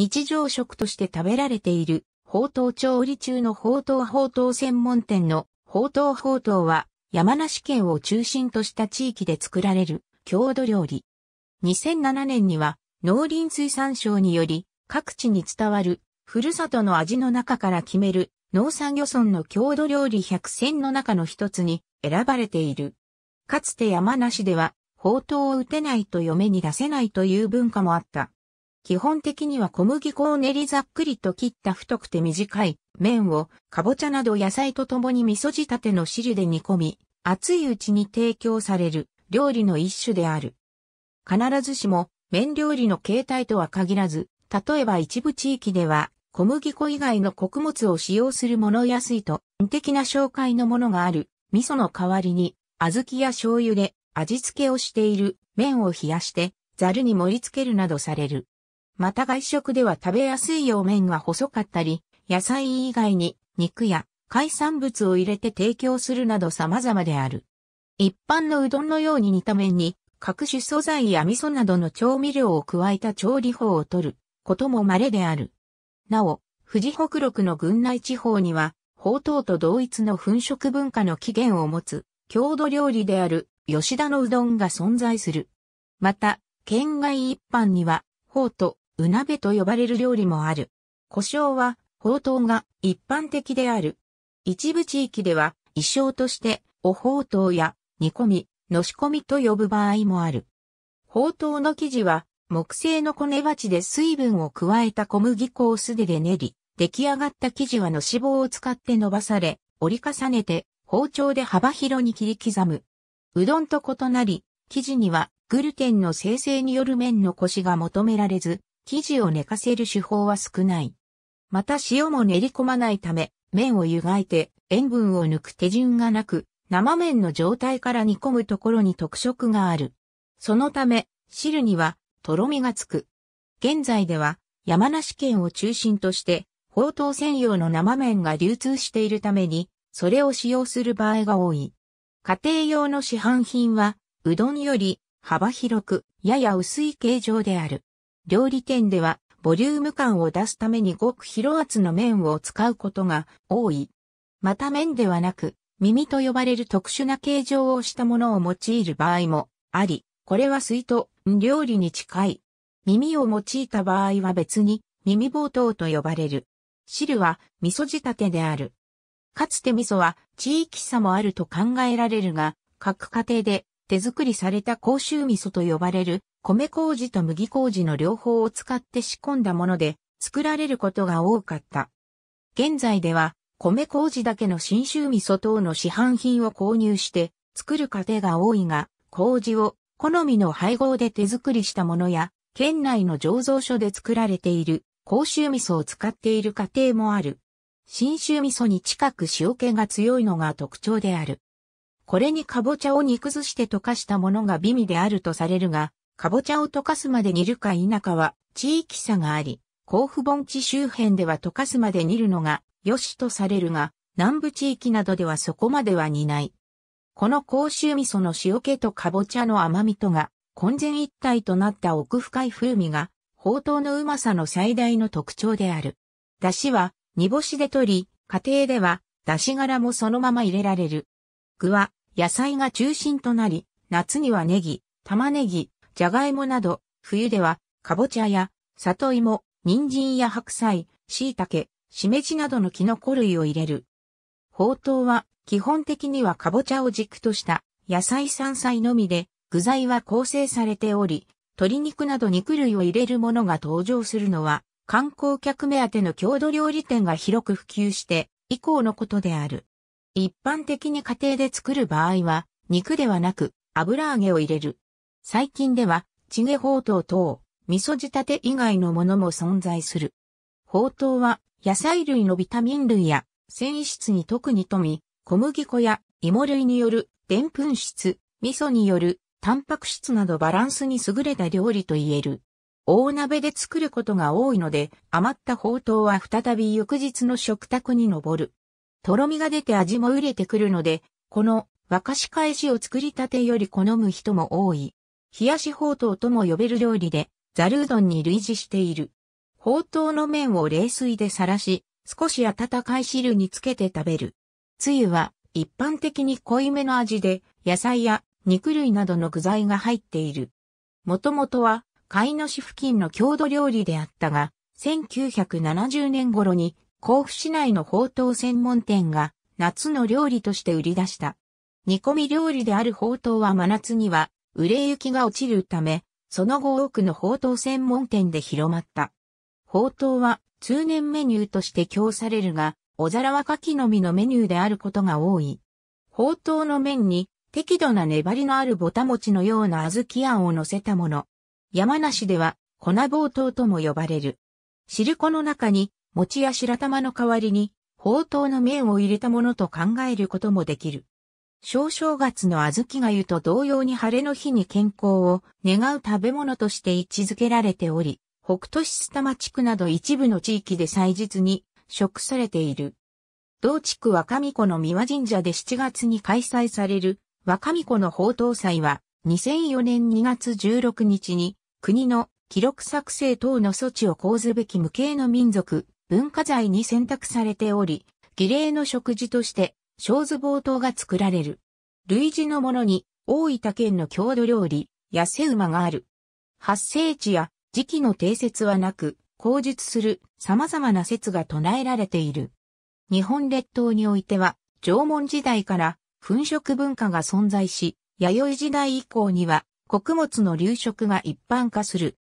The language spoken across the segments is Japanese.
日常食として食べられている、宝刀調理中の宝刀宝刀専門店の宝刀宝刀は、山梨県を中心とした地域で作られる郷土料理。2007年には農林水産省により各地に伝わるふるさとの味の中から決める農産漁村の郷土料理100選の中の一つに選ばれている。かつて山梨では、宝刀を打てないと嫁に出せないという文化もあった。基本的には小麦粉を練りざっくりと切った太くて短い麺をかぼちゃなど野菜と共に味噌仕立ての汁で煮込み、熱いうちに提供される料理の一種である。必ずしも麺料理の形態とは限らず、例えば一部地域では小麦粉以外の穀物を使用するものやいと、的な紹介のものがある、味噌の代わりに、小豆や醤油で味付けをしている麺を冷やして、ざるに盛り付けるなどされる。また外食では食べやすいよう麺が細かったり、野菜以外に肉や海産物を入れて提供するなど様々である。一般のうどんのように煮た麺に各種素材や味噌などの調味料を加えた調理法を取ることも稀である。なお、富士北陸の郡内地方には、宝刀と同一の粉食文化の起源を持つ、郷土料理である吉田のうどんが存在する。また、県外一般には、宝刀、うなべと呼ばれる料理もある。胡椒は、ほうとうが一般的である。一部地域では、衣装として、おほうとうや、煮込み、のし込みと呼ぶ場合もある。ほうとうの生地は、木製の骨鉢で水分を加えた小麦粉を素手で練り、出来上がった生地はの脂肪を使って伸ばされ、折り重ねて、包丁で幅広に切り刻む。うどんと異なり、生地にはグルテンの生成による麺のコシが求められず、生地を寝かせる手法は少ない。また塩も練り込まないため、麺を湯がいて塩分を抜く手順がなく、生麺の状態から煮込むところに特色がある。そのため、汁にはとろみがつく。現在では山梨県を中心として、宝刀専用の生麺が流通しているために、それを使用する場合が多い。家庭用の市販品は、うどんより幅広く、やや薄い形状である。料理店ではボリューム感を出すためにごく広厚の麺を使うことが多い。また麺ではなく、耳と呼ばれる特殊な形状をしたものを用いる場合もあり、これは水と料理に近い。耳を用いた場合は別に耳冒頭と呼ばれる。汁は味噌仕立てである。かつて味噌は地域差もあると考えられるが、各家庭で手作りされた甲州味噌と呼ばれる米麹と麦麹の両方を使って仕込んだもので作られることが多かった。現在では米麹だけの新州味噌等の市販品を購入して作る過程が多いが、麹を好みの配合で手作りしたものや、県内の醸造所で作られている甲州味噌を使っている家庭もある。新州味噌に近く塩気が強いのが特徴である。これにかぼちゃを煮崩して溶かしたものが美味であるとされるが、かぼちゃを溶かすまで煮るか否かは地域差があり、甲府盆地周辺では溶かすまで煮るのが良しとされるが、南部地域などではそこまでは煮ない。この甲州味噌の塩気とかぼちゃの甘みとが混然一体となった奥深い風味が、宝刀のうまさの最大の特徴である。出汁は煮干しで取り、家庭では出汁柄もそのまま入れられる。具は野菜が中心となり、夏にはネギ、玉ねぎ、ジャガイモなど、冬では、カボチャや、里芋、人参や白菜、椎茸、しめじなどのキノコ類を入れる。ほうとうは、基本的にはカボチャを軸とした野菜山菜のみで、具材は構成されており、鶏肉など肉類を入れるものが登場するのは、観光客目当ての郷土料理店が広く普及して以降のことである。一般的に家庭で作る場合は、肉ではなく油揚げを入れる。最近では、チゲほうとう等、味噌仕立て以外のものも存在する。ほうとうは、野菜類のビタミン類や、繊維質に特に富み、小麦粉や芋類による、でんぷん質、味噌による、タンパク質などバランスに優れた料理と言える。大鍋で作ることが多いので、余ったほうとうは再び翌日の食卓に上る。とろみが出て味も売れてくるので、この、沸かし返しを作りたてより好む人も多い。冷やしほうとうとも呼べる料理で、ざるうどんに類似している。ほうとうの麺を冷水でさらし、少し温かい汁につけて食べる。つゆは、一般的に濃いめの味で、野菜や肉類などの具材が入っている。もともとは、飼の市付近の郷土料理であったが、1970年頃に甲府市内のほうとう専門店が夏の料理として売り出した。煮込み料理であるほうとうは真夏には売れ行きが落ちるため、その後多くの宝刀専門店で広まった。宝刀は通年メニューとして供されるが、お皿は牡蠣のみのメニューであることが多い。宝刀の麺に適度な粘りのあるぼた餅のような小豆あんを乗せたもの。山梨では粉冒頭とも呼ばれる。汁粉の中に餅や白玉の代わりに、宝刀の麺を入れたものと考えることもできる。小正月の小豆がゆと同様に晴れの日に健康を願う食べ物として位置づけられており、北都市須玉地区など一部の地域で祭日に食されている。同地区若巫女の三輪神社で7月に開催される若巫女の宝刀祭は2004年2月16日に国の記録作成等の措置を講ずべき無形の民族文化財に選択されており、儀礼の食事として小図冒頭が作られる。類似のものに大分県の郷土料理、痩せ馬がある。発生地や時期の定説はなく、口述する様々な説が唱えられている。日本列島においては、縄文時代から粉食文化が存在し、弥生時代以降には穀物の流食が一般化する。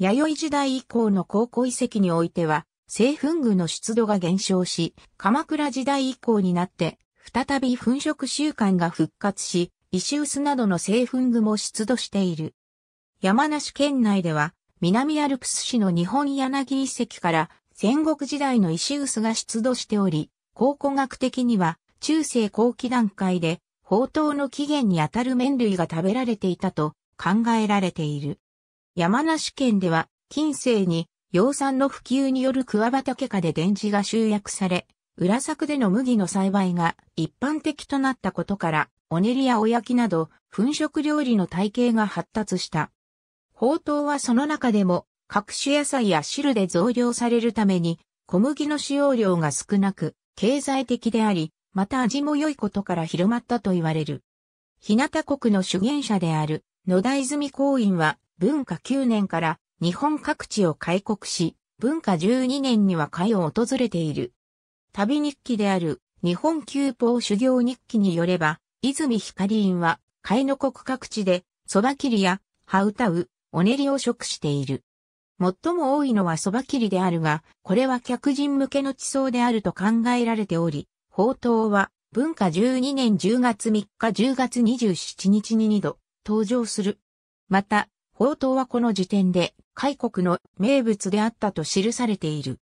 弥生時代以降の高古遺跡においては、製粉具の出土が減少し、鎌倉時代以降になって再び粉食習慣が復活し、石臼などの製粉具も出土している。山梨県内では、南アルプス市の日本柳遺跡から戦国時代の石臼が出土しており、考古学的には中世後期段階で、宝刀の起源にあたる麺類が食べられていたと考えられている。山梨県では、近世に養蚕の普及による桑畑化で電磁が集約され、裏作での麦の栽培が一般的となったことから、おねりやおやきなど、粉食料理の体系が発達した。ほうとうはその中でも、各種野菜や汁で増量されるために、小麦の使用量が少なく、経済的であり、また味も良いことから広まったと言われる。日向国の主言者である野田泉公院は文化9年から日本各地を開国し、文化12年には会を訪れている。旅日記である日本旧報修行日記によれば、泉光院は、海の国各地で、蕎麦切りや、歯歌う、お練りを食している。最も多いのは蕎麦切りであるが、これは客人向けの地層であると考えられており、宝刀は、文化12年10月3日10月27日に2度、登場する。また、宝刀はこの時点で、海国の名物であったと記されている。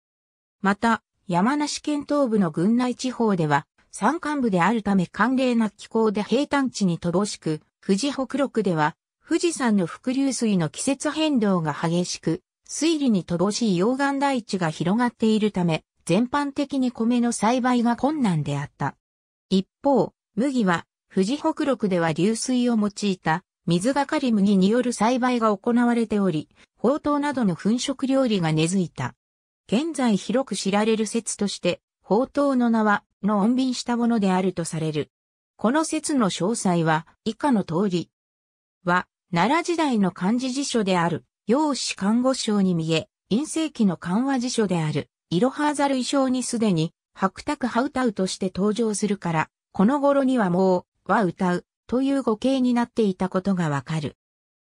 また、山梨県東部の郡内地方では、山間部であるため寒冷な気候で平坦地に乏しく、富士北陸では、富士山の伏流水の季節変動が激しく、水利に乏しい溶岩台地が広がっているため、全般的に米の栽培が困難であった。一方、麦は、富士北陸では流水を用いた、水がかり麦による栽培が行われており、宝刀などの粉飾料理が根付いた。現在広く知られる説として、宝刀の名は、の穏便したものであるとされる。この説の詳細は、以下の通り。は、奈良時代の漢字辞書である、陽子看護章に見え、陰性期の緩和辞書である、いろはざる衣装にすでに、白卓ハウタウとして登場するから、この頃にはもう、は歌う、という語形になっていたことがわかる。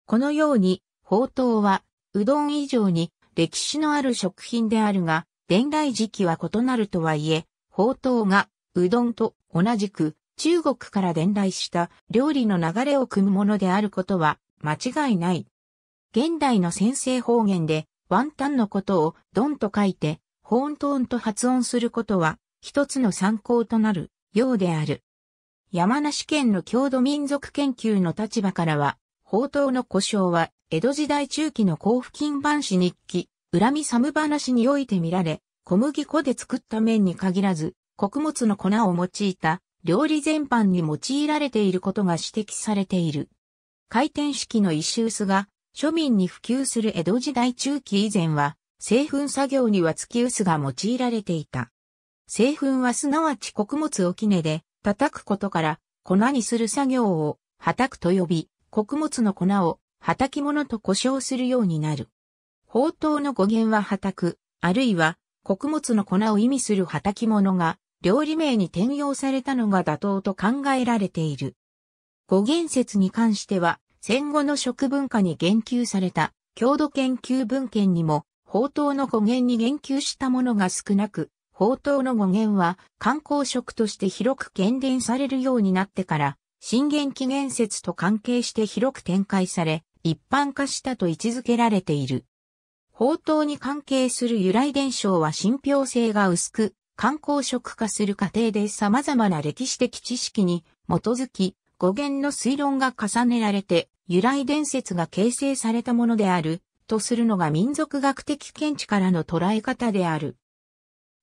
このように、宝刀は、うどん以上に、歴史のある食品であるが、伝来時期は異なるとはいえ、ほうとうが、うどんと同じく、中国から伝来した料理の流れを組むものであることは間違いない。現代の先生方言で、ワンタンのことをドンと書いて、ホントーンと発音することは、一つの参考となるようである。山梨県の郷土民族研究の立場からは、宝刀の故障は、江戸時代中期の甲府金版紙日記、恨み寒話において見られ、小麦粉で作った麺に限らず、穀物の粉を用いた料理全般に用いられていることが指摘されている。回転式の石臼が庶民に普及する江戸時代中期以前は、製粉作業には月臼が用いられていた。製粉はすなわち穀物を杵で叩くことから粉にする作業を叩くと呼び、穀物の粉を、畑物と呼称するようになる。宝刀の語源は畑あるいは、穀物の粉を意味する畑物が、料理名に転用されたのが妥当と考えられている。語源説に関しては、戦後の食文化に言及された、郷土研究文献にも、宝刀の語源に言及したものが少なく、宝刀の語源は観光食として広く喧伝されるようになってから、信玄起源説と関係して広く展開され、一般化したと位置づけられている。宝刀に関係する由来伝承は信憑性が薄く、観光色化する過程で様々な歴史的知識に基づき、語源の推論が重ねられて、由来伝説が形成されたものである、とするのが民族学的見地からの捉え方である。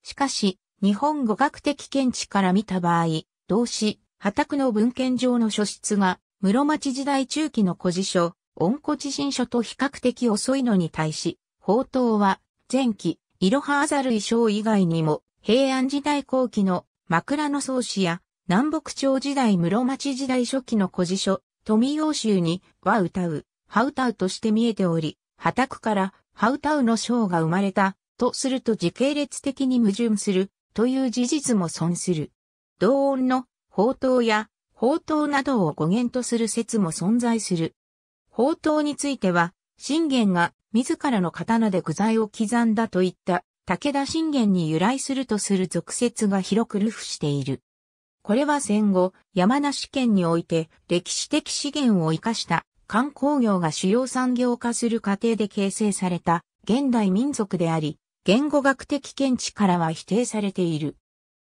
しかし、日本語学的見地から見た場合、動詞、畑の文献上の書室が、室町時代中期の古事書、温故知新書と比較的遅いのに対し、宝刀は、前期、いろはあざる衣装以外にも、平安時代後期の枕草子や、南北朝時代室町時代初期の古事書、富陽集には歌う、ハウタウとして見えており、畑からハウタウの章が生まれた、とすると時系列的に矛盾する、という事実も損する。同音の宝刀や宝刀などを語源とする説も存在する。宝刀については、信玄が自らの刀で具材を刻んだといった武田信玄に由来するとする俗説が広く流布している。これは戦後、山梨県において歴史的資源を生かした観光業が主要産業化する過程で形成された現代民族であり、言語学的見地からは否定されている。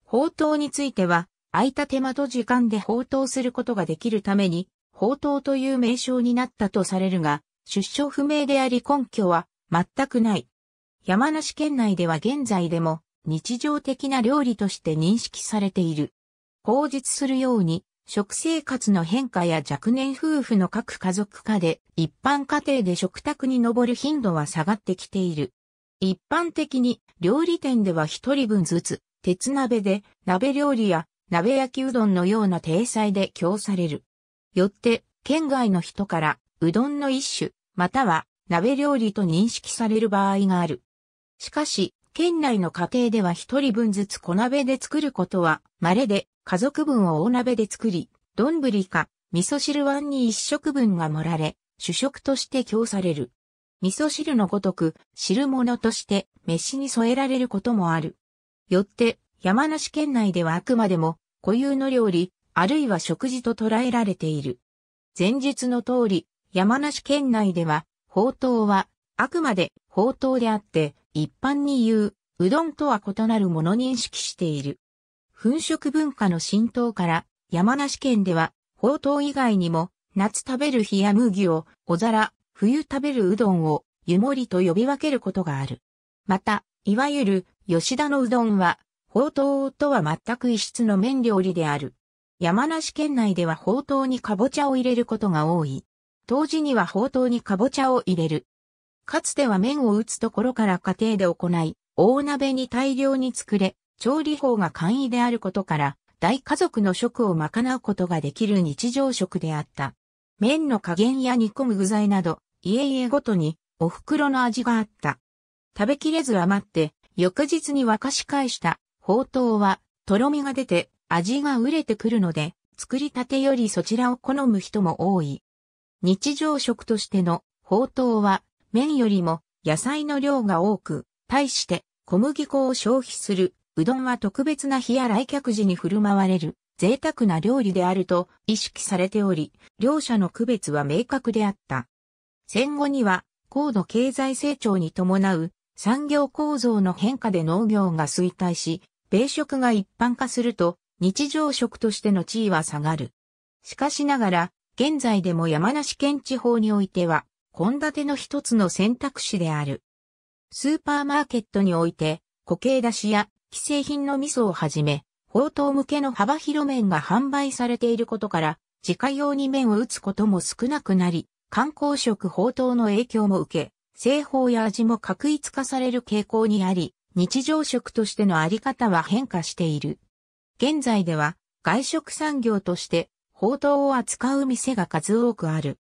宝刀については、空いた手間と時間で放蕩することができるために、放蕩という名称になったとされるが、出所不明であり根拠は全くない。山梨県内では現在でも日常的な料理として認識されている。口述するように、食生活の変化や若年夫婦の各家族化で一般家庭で食卓に上る頻度は下がってきている。一般的に料理店では一人分ずつ鉄鍋で鍋料理や鍋焼きうどんのような体裁で供される。よって、県外の人から、うどんの一種、または、鍋料理と認識される場合がある。しかし、県内の家庭では一人分ずつ小鍋で作ることは、稀で、家族分を大鍋で作り、丼か、味噌汁碗に一食分が盛られ、主食として供される。味噌汁のごとく、汁物として、飯に添えられることもある。よって、山梨県内ではあくまでも、固有の料理、あるいは食事と捉えられている。前述の通り、山梨県内では、宝刀は、あくまで宝刀であって、一般に言う、うどんとは異なるもの認識している。粉食文化の浸透から、山梨県では、宝刀以外にも、夏食べる冷や麦を、お皿、冬食べるうどんを、湯盛りと呼び分けることがある。また、いわゆる、吉田のうどんは、ほうとうとは全く異質の麺料理である。山梨県内ではほうとうにかぼちゃを入れることが多い。当時にはほうとうにかぼちゃを入れる。かつては麺を打つところから家庭で行い、大鍋に大量に作れ、調理法が簡易であることから、大家族の食を賄うことができる日常食であった。麺の加減や煮込む具材など、家々ごとにお袋の味があった。食べきれず余って、翌日に沸かし返したほうとうは、とろみが出て、味が売れてくるので、作りたてよりそちらを好む人も多い。日常食としての、ほうとうは、麺よりも、野菜の量が多く、対して、小麦粉を消費する、うどんは特別な日や来客時に振る舞われる、贅沢な料理であると意識されており、両者の区別は明確であった。戦後には、高度経済成長に伴う産業構造の変化で農業が衰退し、米食が一般化すると、日常食としての地位は下がる。しかしながら、現在でも山梨県地方においては、献立の一つの選択肢である。スーパーマーケットにおいて、固形出しや既製品の味噌をはじめ、宝刀向けの幅広麺が販売されていることから、自家用に麺を打つことも少なくなり、観光食宝刀の影響も受け、製法や味も確一化される傾向にあり、日常食としてのあり方は変化している。現在では外食産業として宝刀を扱う店が数多くある。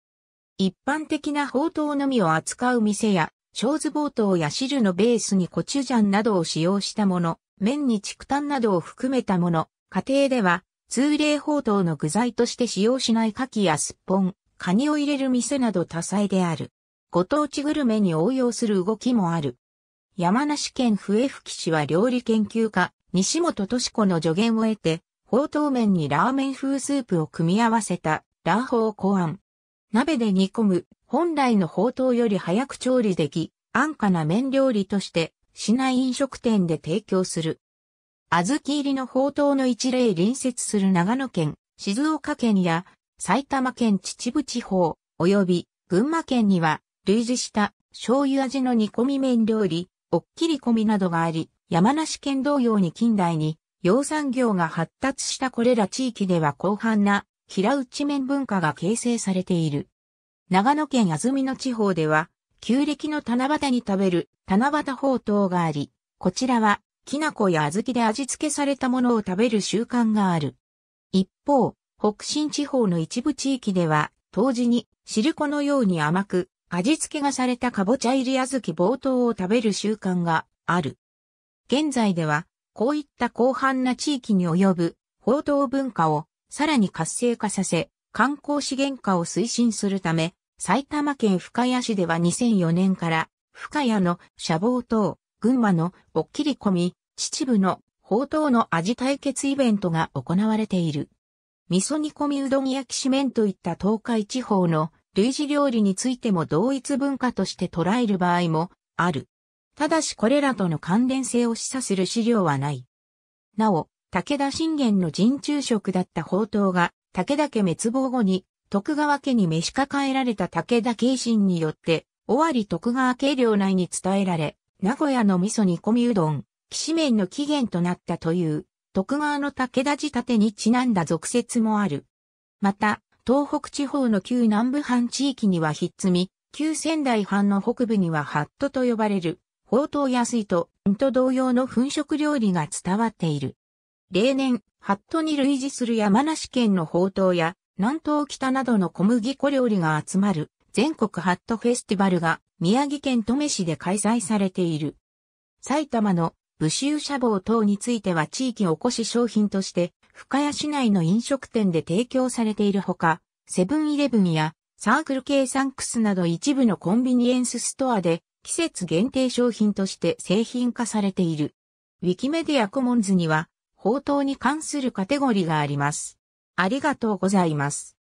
一般的な宝刀のみを扱う店や、小豆棒糖や汁のベースにコチュジャンなどを使用したもの、麺に畜炭などを含めたもの、家庭では通例宝刀の具材として使用しない牡蠣やすっぽん、カニを入れる店など多彩である。ご当地グルメに応用する動きもある。山梨県笛吹市は料理研究家、西本敏子の助言を得て、宝刀麺にラーメン風スープを組み合わせた、ラーホー考案。鍋で煮込む、本来の宝刀より早く調理でき、安価な麺料理として、市内飲食店で提供する。小豆入りの宝刀の一例隣接する長野県、静岡県や埼玉県秩父地方、及び群馬県には類似した醤油味の煮込み麺料理、おっきり込みなどがあり、山梨県同様に近代に、養蚕業が発達したこれら地域では広範な平打ち面文化が形成されている。長野県安曇野地方では、旧暦の七夕に食べる七夕宝刀があり、こちらは、きな粉や小豆で味付けされたものを食べる習慣がある。一方、北新地方の一部地域では、当時に、汁粉のように甘く、味付けがされたかぼちゃ入り小豆冒頭を食べる習慣がある。現在では、こういった広範な地域に及ぶ宝刀文化をさらに活性化させ、観光資源化を推進するため、埼玉県深谷市では2004年から深谷のシャボー島、群馬のおっきり込み、秩父の宝刀の味対決イベントが行われている。味噌煮込みうどん焼きしめんといった東海地方の類似料理についても同一文化として捉える場合もある。ただしこれらとの関連性を示唆する資料はない。なお、武田信玄の人中食だった宝刀が、武田家滅亡後に、徳川家に召し抱えられた武田慶信によって、尾張徳川家領内に伝えられ、名古屋の味噌煮込みうどん、騎士麺の起源となったという、徳川の武田仕立てにちなんだ俗説もある。また、東北地方の旧南部藩地域にはひっつみ、旧仙台藩の北部にはハットと呼ばれる、宝刀やいと、んと同様の粉食料理が伝わっている。例年、ハットに類似する山梨県の宝刀や、南東北などの小麦粉料理が集まる、全国ハットフェスティバルが、宮城県登米市で開催されている。埼玉の武州社房等については地域おこし商品として深谷市内の飲食店で提供されているほか、セブンイレブンやサークル系サンクスなど一部のコンビニエンスストアで季節限定商品として製品化されている。ウィキメディアコモンズには、宝刀に関するカテゴリーがあります。ありがとうございます。